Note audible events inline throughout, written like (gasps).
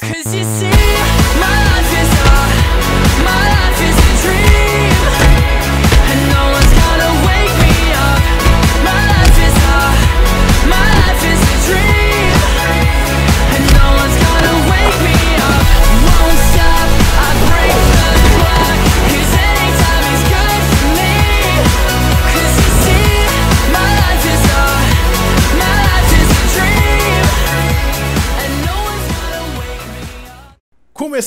cause you see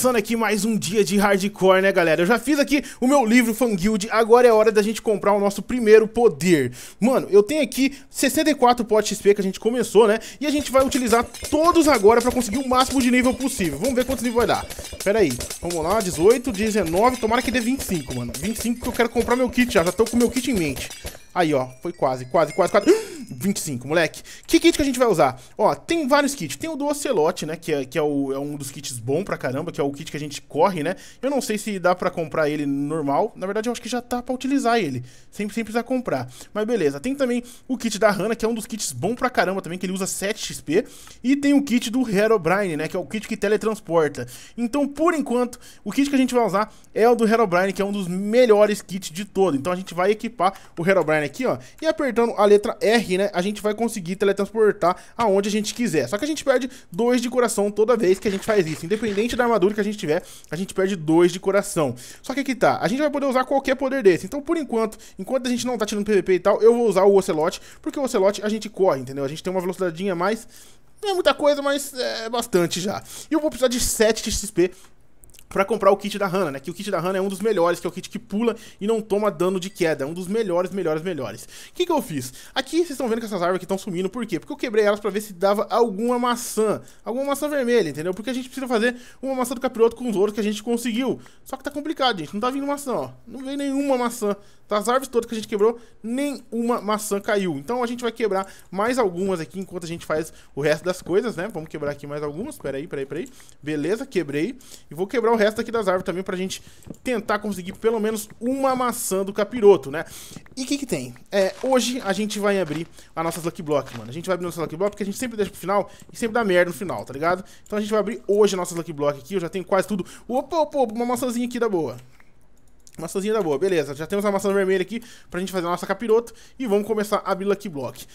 Começando aqui mais um dia de hardcore, né, galera? Eu já fiz aqui o meu livro Fanguild, agora é hora da gente comprar o nosso primeiro poder. Mano, eu tenho aqui 64 potes XP que a gente começou, né? E a gente vai utilizar todos agora pra conseguir o máximo de nível possível. Vamos ver quantos níveis vai dar. Pera aí, vamos lá, 18, 19, tomara que dê 25, mano. 25 que eu quero comprar meu kit já, já tô com meu kit em mente. Aí, ó, foi quase, quase, quase, quase. 25, (gasps) moleque. Que kit que a gente vai usar? Ó, tem vários kits. Tem o do Ocelote, né? Que, é, que é, o, é, um dos kits bom pra caramba, que é o kit que a gente corre, né? Eu não sei se dá pra comprar ele normal. Na verdade, eu acho que já tá pra utilizar ele. Sempre, sempre precisa comprar. Mas beleza. Tem também o kit da hanna que é um dos kits bom pra caramba também, que ele usa 7 XP. E tem o kit do Herobrine, né? Que é o kit que teletransporta. Então, por enquanto, o kit que a gente vai usar é o do Herobrine, que é um dos melhores kits de todo. Então a gente vai equipar o Herobrine aqui, ó, e apertando a letra R, né, a gente vai conseguir teletransportar aonde a gente quiser. Só que a gente perde dois de coração toda vez que a gente faz isso. Independente da armadura que a gente tiver, a gente perde dois de coração. Só que aqui tá, a gente vai poder usar qualquer poder desse. Então, por enquanto, enquanto a gente não tá tirando PVP e tal, eu vou usar o Ocelote, porque o Ocelote a gente corre, entendeu? A gente tem uma velocidadinha a mais não é muita coisa, mas é bastante já. E eu vou precisar de 7 de XP para comprar o kit da Hanna, né? Que o kit da Hanna é um dos melhores, que é o kit que pula e não toma dano de queda. É um dos melhores, melhores, melhores. O que, que eu fiz? Aqui vocês estão vendo que essas árvores aqui estão sumindo, por quê? Porque eu quebrei elas para ver se dava alguma maçã, alguma maçã vermelha, entendeu? Porque a gente precisa fazer uma maçã do capiroto com os ouros que a gente conseguiu. Só que tá complicado, gente. Não tá vindo maçã, ó. Não veio nenhuma maçã. Das árvores todas que a gente quebrou, nenhuma maçã caiu. Então a gente vai quebrar mais algumas aqui enquanto a gente faz o resto das coisas, né? Vamos quebrar aqui mais algumas. aí peraí, peraí. Beleza, quebrei. E vou quebrar o resto aqui das árvores também pra gente tentar conseguir pelo menos uma maçã do capiroto, né? E o que que tem? É, hoje a gente vai abrir a nossas Lucky Block, mano. A gente vai abrir nossas Lucky Block porque a gente sempre deixa pro final e sempre dá merda no final, tá ligado? Então a gente vai abrir hoje nossas Lucky Block aqui. Eu já tenho quase tudo. Opa, opa, uma maçãzinha aqui da boa. Maçãzinha da boa, beleza. Já temos a maçã vermelha aqui pra gente fazer a nossa capiroto. E vamos começar a abrir Lucky Block.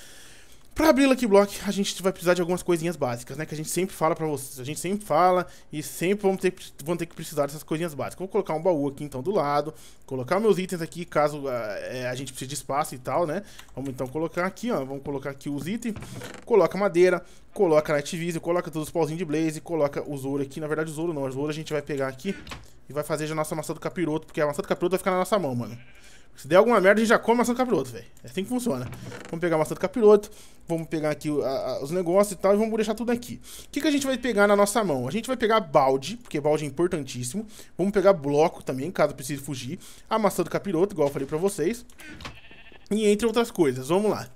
Para abrir Lucky Block, a gente vai precisar de algumas coisinhas básicas, né? Que a gente sempre fala para vocês. A gente sempre fala e sempre vamos ter, vamos ter que precisar dessas coisinhas básicas. Vou colocar um baú aqui, então, do lado. Colocar meus itens aqui, caso a, eh, eh, a gente precise de espaço e tal, né? Vamos, então, colocar aqui, ó. Vamos colocar aqui os itens. Coloca madeira, coloca Vision. coloca todos os pauzinhos de Blaze, coloca o ouro aqui. Na verdade, o ouro não. O ouro a gente vai pegar aqui e vai fazer já a nossa maçã do capiroto, porque a maçã do capiroto vai ficar na nossa mão, mano. Se der alguma merda, a gente já come maçã do capiroto, velho. É assim que funciona. Vamos pegar a maçã do capiroto, vamos pegar aqui a, a, os negócios e tal, e vamos deixar tudo aqui. O que, que a gente vai pegar na nossa mão? A gente vai pegar balde, porque balde é importantíssimo. Vamos pegar bloco também, caso precise fugir. A maçã do capiroto, igual eu falei pra vocês. E entre outras coisas, vamos lá.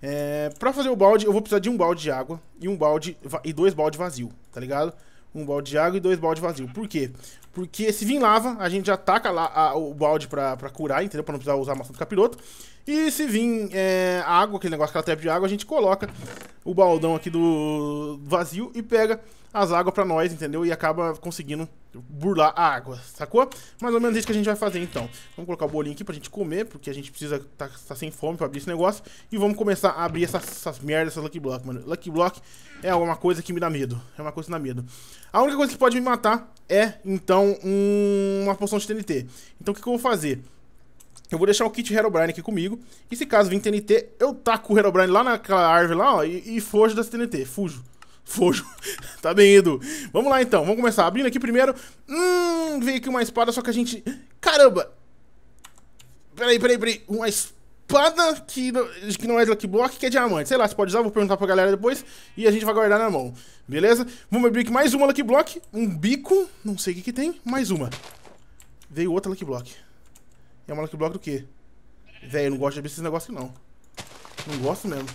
É, pra fazer o balde, eu vou precisar de um balde de água e um balde e dois balde vazio, tá ligado? um balde de água e dois baldes vazios. Por quê? Porque se vir lava, a gente já taca lá a, o balde pra, pra curar, entendeu? Pra não precisar usar a maçã do capiroto. E se vir é, água, aquele negócio que ela trepa de água, a gente coloca o baldão aqui do vazio e pega as águas para nós, entendeu? E acaba conseguindo burlar a água, sacou? Mais ou menos isso que a gente vai fazer então. Vamos colocar o bolinho aqui pra gente comer, porque a gente precisa tá, tá sem fome pra abrir esse negócio. E vamos começar a abrir essas, essas merdas, essas Lucky Block, mano. Lucky Block é alguma coisa que me dá medo. É uma coisa que me dá medo. A única coisa que pode me matar é, então, um, uma poção de TNT. Então o que, que eu vou fazer? Eu vou deixar o kit Herobrine aqui comigo. E se caso vir TNT, eu taco o Herobrine lá naquela árvore lá, ó, e, e fujo das TNT. Fujo. Fojo. (laughs) tá bem, Edu. Vamos lá então, vamos começar. Abrindo aqui primeiro. Hum, veio aqui uma espada, só que a gente. Caramba! Peraí, peraí, peraí. Uma espada que não, que não é de Lucky Block, que é diamante. Sei lá, você pode usar, vou perguntar pra galera depois. E a gente vai guardar na mão. Beleza? Vamos abrir aqui mais uma Lucky Block. Um bico, não sei o que, que tem. Mais uma. Veio outra Lucky Block. é uma Lucky Block do quê? Velho, eu não gosto de abrir esses negócios não. Não gosto mesmo.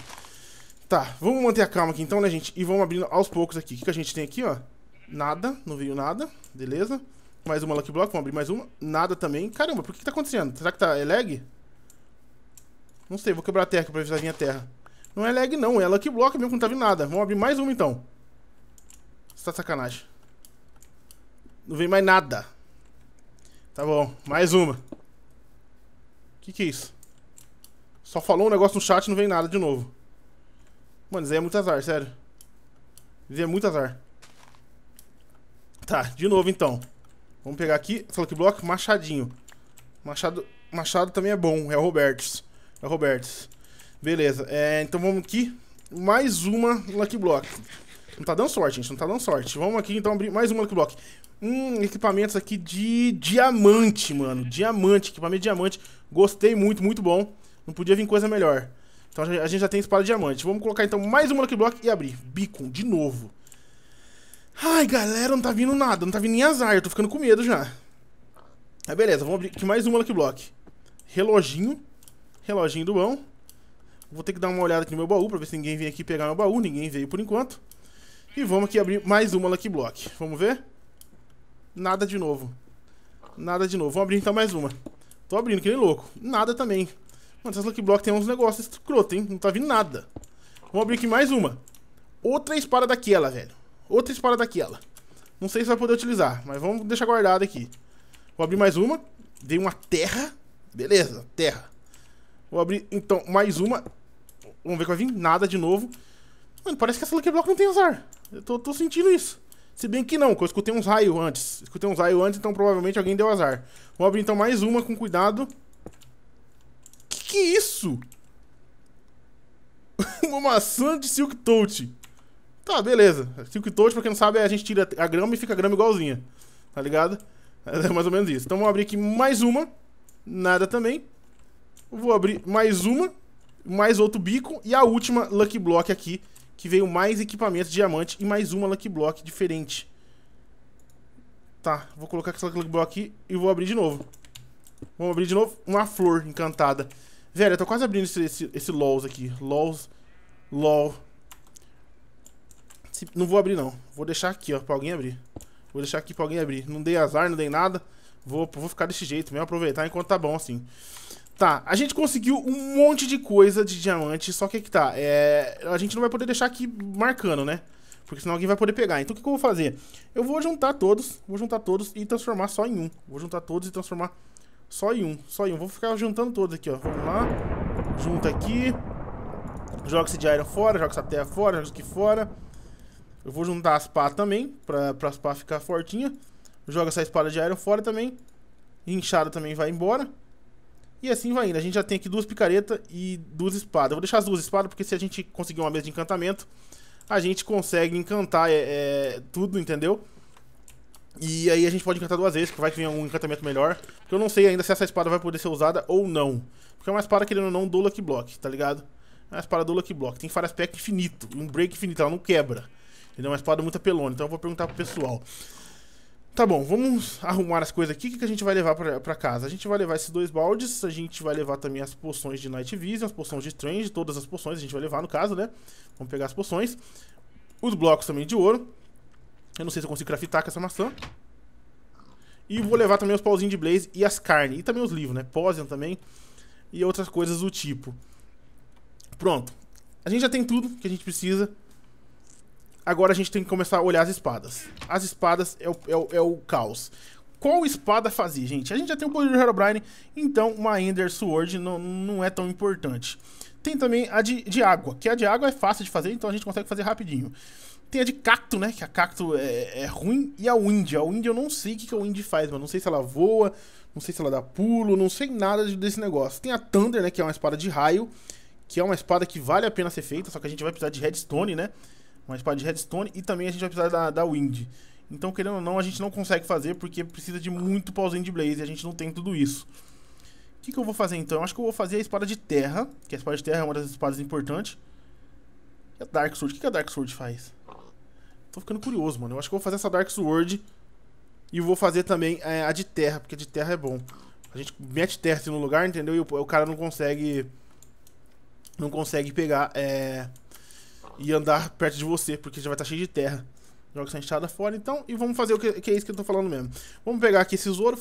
Tá, vamos manter a calma aqui então, né, gente? E vamos abrindo aos poucos aqui. O que, que a gente tem aqui, ó? Nada, não veio nada. Beleza. Mais uma Lucky Block, vamos abrir mais uma. Nada também. Caramba, por que, que tá acontecendo? Será que tá... é lag? Não sei, vou quebrar a terra aqui pra avisar a minha terra. Não é lag não, é Lucky Block mesmo que não tá vindo nada. Vamos abrir mais uma então. Você tá sacanagem. Não veio mais nada. Tá bom, mais uma. o Que que é isso? Só falou um negócio no chat e não veio nada de novo. Mano, isso aí é muito azar, sério. Isso aí é muito azar. Tá, de novo então. Vamos pegar aqui, lucky Block, Machadinho. Machado, machado também é bom, é o Roberts. É o Roberts. Beleza, é, então vamos aqui. Mais uma Lucky Block. Não tá dando sorte, gente, não tá dando sorte. Vamos aqui então abrir mais uma Lucky Block. Hum, equipamentos aqui de diamante, mano. Diamante, equipamento de diamante. Gostei muito, muito bom. Não podia vir coisa melhor. Então a gente já tem espada diamante. Vamos colocar então mais um Lucky Block e abrir. Beacon, de novo. Ai, galera, não tá vindo nada. Não tá vindo nem azar. Eu tô ficando com medo já. Ah, beleza. Vamos abrir aqui mais um Lucky Block. Reloginho. Reloginho do bom. Vou ter que dar uma olhada aqui no meu baú pra ver se ninguém vem aqui pegar meu baú. Ninguém veio por enquanto. E vamos aqui abrir mais uma Lucky Block. Vamos ver? Nada de novo. Nada de novo. Vamos abrir então mais uma. Tô abrindo que nem louco. Nada também. Mano, essas Lucky Block tem uns negócios escroto, hein? Não tá vindo nada. Vamos abrir aqui mais uma. Outra espada daquela, velho. Outra espada daquela. Não sei se vai poder utilizar, mas vamos deixar guardado aqui. Vou abrir mais uma. Dei uma terra. Beleza, terra. Vou abrir, então, mais uma. Vamos ver que vai vir. Nada de novo. Mano, parece que essa Lucky Block não tem azar. Eu tô, tô sentindo isso. Se bem que não, que eu escutei uns raios antes. Escutei uns raios antes, então provavelmente alguém deu azar. Vou abrir então mais uma com cuidado que é isso? (laughs) uma maçã de Silk Toad. Tá, beleza. Silk Toad, pra quem não sabe, é a gente tira a grama e fica a grama igualzinha. Tá ligado? É mais ou menos isso. Então vamos abrir aqui mais uma. Nada também. Vou abrir mais uma. Mais outro bico. E a última Lucky Block aqui. Que veio mais equipamento diamante e mais uma Lucky Block diferente. Tá, vou colocar essa Lucky Block aqui e vou abrir de novo. Vamos abrir de novo. Uma flor encantada. Velho, eu tô quase abrindo esse, esse, esse LOLs aqui. LOLs. LOL. Se, não vou abrir, não. Vou deixar aqui, ó, pra alguém abrir. Vou deixar aqui pra alguém abrir. Não dei azar, não dei nada. Vou, vou ficar desse jeito mesmo, aproveitar enquanto tá bom, assim. Tá, a gente conseguiu um monte de coisa de diamante, só que é que tá, é... A gente não vai poder deixar aqui marcando, né? Porque senão alguém vai poder pegar. Então o que, que eu vou fazer? Eu vou juntar todos, vou juntar todos e transformar só em um. Vou juntar todos e transformar só em um, só em um. Vou ficar juntando todos aqui, ó. Vamos lá. Junta aqui. Joga esse de iron fora, joga essa terra fora, joga isso aqui fora. Eu vou juntar as pá também, pra, pra as pá ficar fortinha. Joga essa espada de iron fora também. Inchada também vai embora. E assim vai indo. A gente já tem aqui duas picaretas e duas espadas. Eu vou deixar as duas espadas, porque se a gente conseguir uma mesa de encantamento, a gente consegue encantar é, é, tudo, entendeu? Entendeu? E aí a gente pode encantar duas vezes, que vai que vem um encantamento melhor. Porque eu não sei ainda se essa espada vai poder ser usada ou não. Porque é uma espada, querendo ou não, do Lucky Block, tá ligado? É uma espada do Lucky Block. Tem Fire Aspect infinito, é um break infinito, ela não quebra. Ele É uma espada muito apelona, então eu vou perguntar pro pessoal. Tá bom, vamos arrumar as coisas aqui. O que, que a gente vai levar pra, pra, casa? A gente vai levar esses dois baldes, a gente vai levar também as poções de Night Vision, as poções de Strange, todas as poções a gente vai levar, no caso, né? Vamos pegar as poções. Os blocos também de ouro. Eu não sei se eu consigo craftar com essa maçã. E vou levar também os pauzinhos de Blaze e as carnes. E também os livros, né? Poison também. E outras coisas do tipo. Pronto. A gente já tem tudo que a gente precisa. Agora a gente tem que começar a olhar as espadas. As espadas é o, é o, é o caos. Qual espada fazer, gente? A gente já tem o poder do Herobrine, então uma Ender Sword não, não é tão importante. Tem também a de, de água, que a de água é fácil de fazer, então a gente consegue fazer rapidinho. Tem a de cacto, né? Que a cacto é, é ruim. E a Wind. A Wind eu não sei o que, que a Wind faz, mano. Não sei se ela voa, não sei se ela dá pulo, não sei nada desse negócio. Tem a Thunder, né? Que é uma espada de raio. Que é uma espada que vale a pena ser feita, só que a gente vai precisar de redstone, né? Uma espada de redstone e também a gente vai precisar da, da Wind. Então, querendo ou não, a gente não consegue fazer porque precisa de muito pauzinho de blaze e a gente não tem tudo isso. O que, que eu vou fazer então? Eu acho que eu vou fazer a espada de terra, que a espada de terra é uma das espadas importantes. E a Dark Sword, o que, que a Dark Sword faz? Tô ficando curioso, mano. Eu acho que vou fazer essa Dark Sword e vou fazer também é, a de terra, porque a de terra é bom. A gente mete terra assim no lugar, entendeu? E o, o cara não consegue... Não consegue pegar é, e andar perto de você, porque já vai estar tá cheio de terra. Joga essa enxada fora, então. E vamos fazer o que, que é isso que eu tô falando mesmo. Vamos pegar aqui esses ouro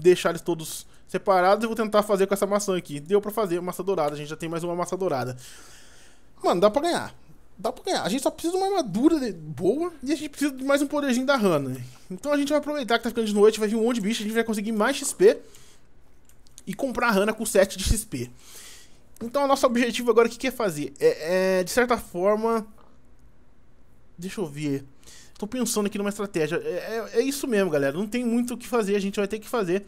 deixar eles todos separados e vou tentar fazer com essa maçã aqui. Deu pra fazer massa dourada, a gente já tem mais uma massa dourada. Mano, dá pra ganhar dá pra ganhar. A gente só precisa de uma armadura de... boa e a gente precisa de mais um poderzinho da Hannah. Então a gente vai aproveitar que tá ficando de noite, vai vir um monte de bicho, a gente vai conseguir mais XP e comprar a Hannah com 7 de XP. Então o nosso objetivo agora, o que, que é fazer? É, é, de certa forma... Deixa eu ver... Tô pensando aqui numa estratégia. É, é, é isso mesmo, galera. Não tem muito o que fazer, a gente vai ter que fazer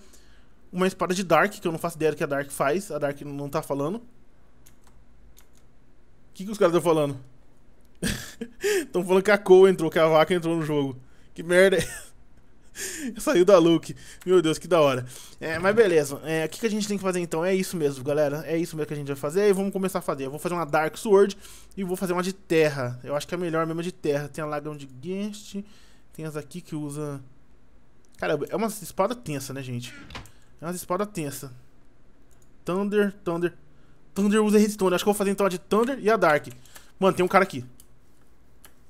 uma espada de Dark, que eu não faço ideia do que a Dark faz. A Dark não tá falando. O que, que os caras estão falando? Estão falando que a Cole entrou, que a vaca entrou no jogo. Que merda. É (laughs) Saiu da Luke. Meu Deus, que da hora. É, mas beleza. É, o que, que a gente tem que fazer então? É isso mesmo, galera. É isso mesmo que a gente vai fazer. E vamos começar a fazer. Eu vou fazer uma Dark Sword e vou fazer uma de terra. Eu acho que é melhor mesmo de terra. Tem a Lagão de Guest. Tem as aqui que usa. Caramba, é uma espada tensa, né, gente? É uma espada tensa. Thunder, Thunder. Thunder usa redstone. Acho que eu vou fazer então a de Thunder e a Dark. Mano, tem um cara aqui.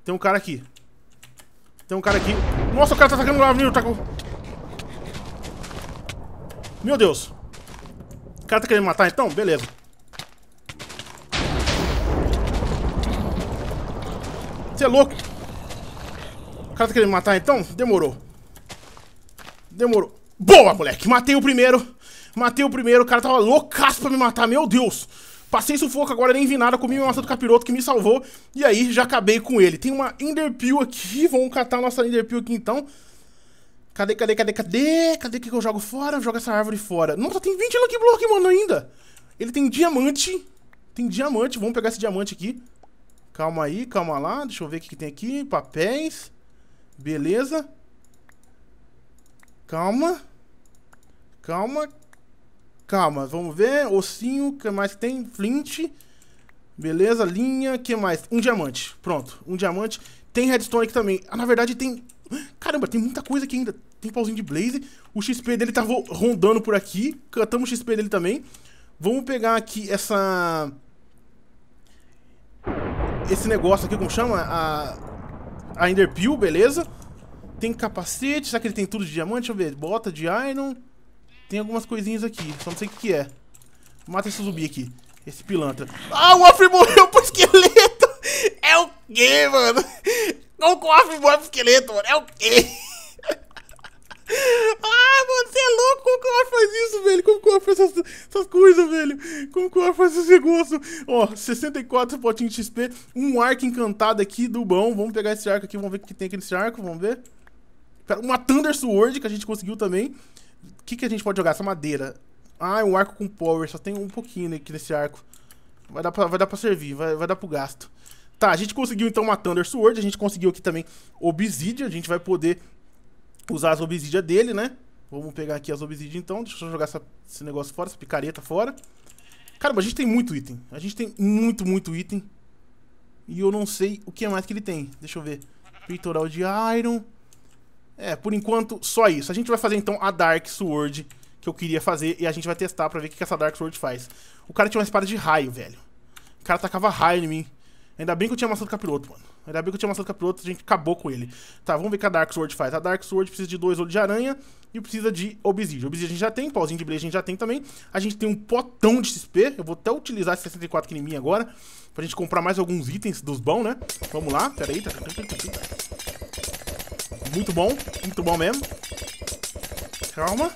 Tem um cara aqui. Tem um cara aqui. Nossa, o cara tá atacando lá, meu, tá com... Meu Deus. O cara tá querendo me matar então? Beleza. Você é louco? O cara tá querendo me matar então? Demorou. Demorou. Boa, moleque. Matei o primeiro. Matei o primeiro. O cara tava loucaço pra me matar. Meu Deus. Passei sufoco agora, nem vi nada, comi minha maçã do capiroto que me salvou. E aí já acabei com ele. Tem uma Enderpeel aqui, (laughs) vamos catar a nossa Enderpeel aqui então. Cadê, cadê, cadê, cadê? Cadê que eu jogo fora? Joga essa árvore fora. Nossa, tem 20 Lucky Block, mano, ainda. Ele tem diamante. Tem diamante, vamos pegar esse diamante aqui. Calma aí, calma lá. Deixa eu ver o que, que tem aqui. Papéis. Beleza. Calma. Calma, Calma, vamos ver. Ossinho, que mais tem? Flint. Beleza, linha, que mais? Um diamante. Pronto, um diamante. Tem redstone aqui também. Ah, na verdade tem... Caramba, tem muita coisa aqui ainda. Tem pauzinho de blaze. O XP dele tá rondando por aqui. Cantamos o XP dele também. Vamos pegar aqui essa... Esse negócio aqui, como chama? A... A Enderpeel, beleza. Tem capacete. Será que ele tem tudo de diamante? Deixa eu ver. Bota de iron tem algumas coisinhas aqui. Só não sei o que, é. Mata esse zumbi aqui. Esse pilantra. Ah, o Waffle morreu pro esqueleto! É o quê, mano? Como que o Waffle morre pro esqueleto, mano? É o quê? (laughs) Ah, mano, você é louco! Como que o Waffle faz isso, velho? Como que o Waffle faz essas, essas coisas, velho? Como que o Waffle faz esse negócio? Ó, 64 potinhos de XP. Um arco encantado aqui do bom. Vamos pegar esse arco aqui. Vamos ver o que tem aqui nesse arco. Vamos ver. Uma Thunder Sword que a gente conseguiu também. O que, que a gente pode jogar? Essa madeira. Ah, é um arco com power. Só tem um pouquinho aqui nesse arco. Vai dar pra, vai dar pra servir, vai, vai dar pro gasto. Tá, a gente conseguiu então uma Thunder Sword. A gente conseguiu aqui também obsidian. A gente vai poder usar as obsidian dele, né? Vamos pegar aqui as obsidian então. Deixa eu jogar essa, esse negócio fora, essa picareta fora. Caramba, a gente tem muito item. A gente tem muito, muito item. E eu não sei o que mais que ele tem. Deixa eu ver. Peitoral de Iron. É, por enquanto, só isso. A gente vai fazer então a Dark Sword que eu queria fazer e a gente vai testar pra ver o que, que essa Dark Sword faz. O cara tinha uma espada de raio, velho. O cara tacava raio em mim. Ainda bem que eu tinha maçã o capiroto, mano. Ainda bem que eu tinha maçã o capiroto, a gente acabou com ele. Tá, vamos ver o que a Dark Sword faz. A Dark Sword precisa de dois olhos de aranha e precisa de obsidian. Obsidian a gente já tem, pauzinho de blaze a gente já tem também. A gente tem um potão de XP. Eu vou até utilizar esse 64 que em mim agora. Pra gente comprar mais alguns itens dos bons, né? Vamos lá, peraí. Tá... tá, tá, tá muito bom. Muito bom mesmo. Calma.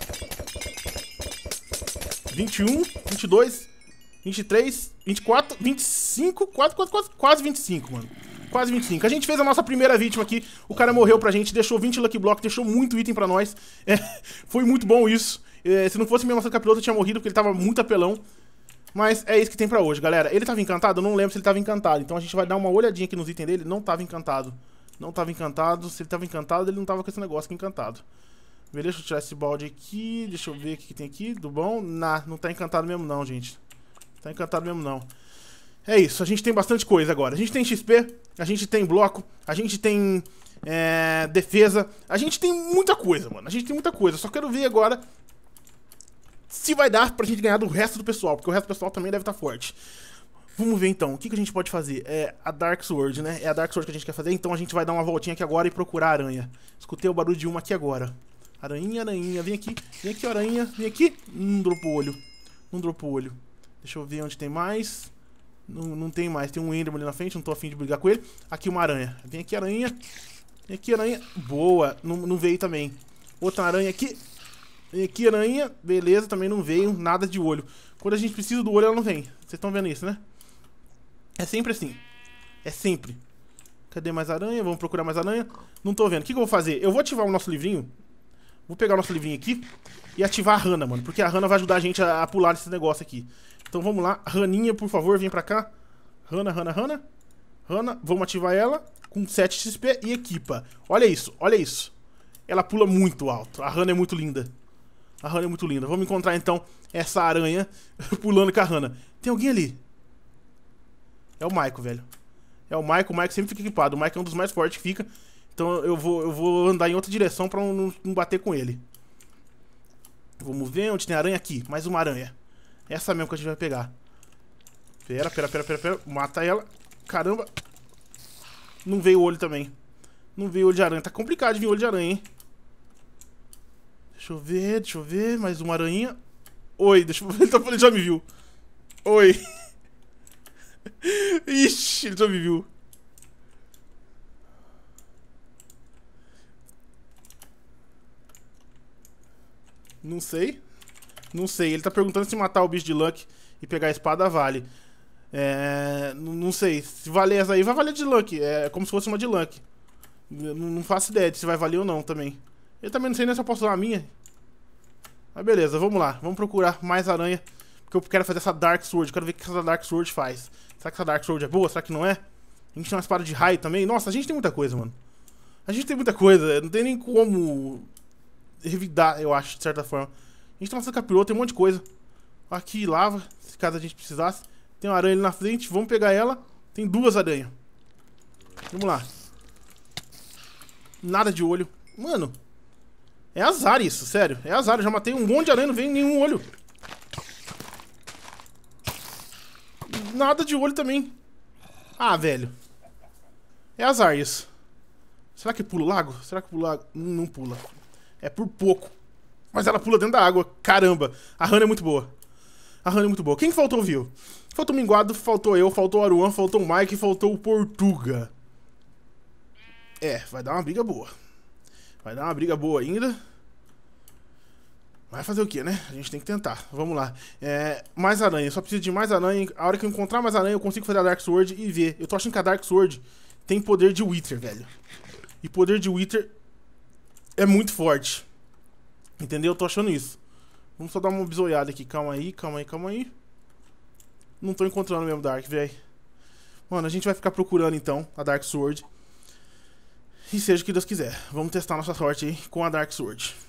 21, 22, 23, 24, 25, quase, quase, quase, quase 25, mano. Quase 25. A gente fez a nossa primeira vítima aqui. O cara morreu pra gente, deixou 20 Lucky Block, deixou muito item pra nós. É, (laughs) foi muito bom isso. É, se não fosse minha maçã capilota, eu tinha morrido, porque ele tava muito apelão. Mas é isso que tem pra hoje, galera. Ele tava encantado? Eu não lembro se ele tava encantado. Então a gente vai dar uma olhadinha aqui nos itens dele. Não tava encantado. Não tava encantado. Se ele tava encantado, ele não tava com esse negócio aqui encantado. Beleza, deixa eu tirar esse balde aqui. Deixa eu ver o que, tem aqui. Do bom. Nah, não tá encantado mesmo não, gente. Tá encantado mesmo não. É isso, a gente tem bastante coisa agora. A gente tem XP, a gente tem bloco, a gente tem é, defesa. A gente tem muita coisa, mano. A gente tem muita coisa. Só quero ver agora se vai dar pra gente ganhar do resto do pessoal, porque o resto do pessoal também deve estar tá forte. Vamos ver então, o que, que a gente pode fazer? É a Dark Sword, né? É a Dark Sword que a gente quer fazer, então a gente vai dar uma voltinha aqui agora e procurar a aranha. Escutei o barulho de uma aqui agora. Aranha, aranha, vem aqui, vem aqui, aranha, vem aqui. Não hum, dropou o olho, não hum, dropou o olho. Deixa eu ver onde tem mais. Não, não tem mais, tem um Enderman ali na frente, não tô afim de brigar com ele. Aqui uma aranha, vem aqui, aranha. Vem aqui, aranha. Boa, não, não veio também. Outra aranha aqui. Vem aqui, aranha. Beleza, também não veio, nada de olho. Quando a gente precisa do olho, ela não vem. Vocês estão vendo isso, né? É sempre assim. É sempre. Cadê mais aranha? Vamos procurar mais aranha. Não tô vendo. O que, que eu vou fazer? Eu vou ativar o nosso livrinho. Vou pegar o nosso livrinho aqui e ativar a Rana, mano. Porque a Rana vai ajudar a gente a, a pular esse negócio aqui. Então vamos lá. Raninha, por favor, vem pra cá. Rana, Rana, Rana, Rana. vamos ativar ela com 7 XP e equipa. Olha isso, olha isso. Ela pula muito alto. A Rana é muito linda. A Rana é muito linda. Vamos encontrar então essa aranha (laughs) pulando com a Rana. Tem alguém ali? É o Maico, velho. É o Maico, o Maico sempre fica equipado. O Maico é um dos mais fortes que fica. Então eu vou, eu vou andar em outra direção pra não, não bater com ele. Vamos ver onde tem aranha aqui. Mais uma aranha. Essa mesmo que a gente vai pegar. Pera, pera, pera, pera, pera. Mata ela. Caramba. Não veio o olho também. Não veio olho de aranha. Tá complicado de vir olho de aranha, hein? Deixa eu ver, deixa eu ver. Mais uma aranha. Oi, deixa eu ver. (laughs) Tá- ele já me viu. Oi. Ixi, ele só viu? Não sei. Não sei. Ele tá perguntando se matar o bicho de Luck e pegar a espada vale. É, não sei. Se valer essa aí, vai valer de Luck. É, é como se fosse uma de Luck. Não, não faço ideia de se vai valer ou não também. Eu também não sei nem se eu posso usar a minha. Mas beleza, vamos lá. Vamos procurar mais aranha. Porque eu quero fazer essa Dark Sword, eu quero ver o que essa Dark Sword faz. Será que essa Dark Sword é boa? Será que não é? A gente tem uma espada de raio também. Nossa, a gente tem muita coisa, mano. A gente tem muita coisa, não tem nem como revidar, eu acho, de certa forma. A gente tem tá uma capiroto, tem um monte de coisa. Aqui, lava, se caso a gente precisasse. Tem uma aranha ali na frente, vamos pegar ela. Tem duas aranhas. Vamos lá. Nada de olho. Mano, é azar isso, sério. É azar, eu já matei um monte de aranha, não vem nenhum olho. nada de olho também. Ah, velho. É azar isso. Será que pula o lago? Será que pula o lago? Não, hum, não pula. É por pouco. Mas ela pula dentro da água. Caramba. A Hannah é muito boa. A Hannah é muito boa. Quem que faltou, viu? Faltou o Minguado, faltou eu, faltou o Aruan, faltou o Mike, faltou o Portuga. É, vai dar uma briga boa. Vai dar uma briga boa ainda. Vai fazer o que, né? A gente tem que tentar. Vamos lá. É, mais aranha. Eu só preciso de mais aranha. A hora que eu encontrar mais aranha, eu consigo fazer a Dark Sword e ver. Eu tô achando que a Dark Sword tem poder de Wither, velho. E poder de Wither é muito forte. Entendeu? Eu tô achando isso. Vamos só dar uma bisoiada aqui. Calma aí, calma aí, calma aí. Não tô encontrando mesmo Dark, velho. Mano, a gente vai ficar procurando então a Dark Sword. E seja o que Deus quiser. Vamos testar nossa sorte aí com a Dark Sword.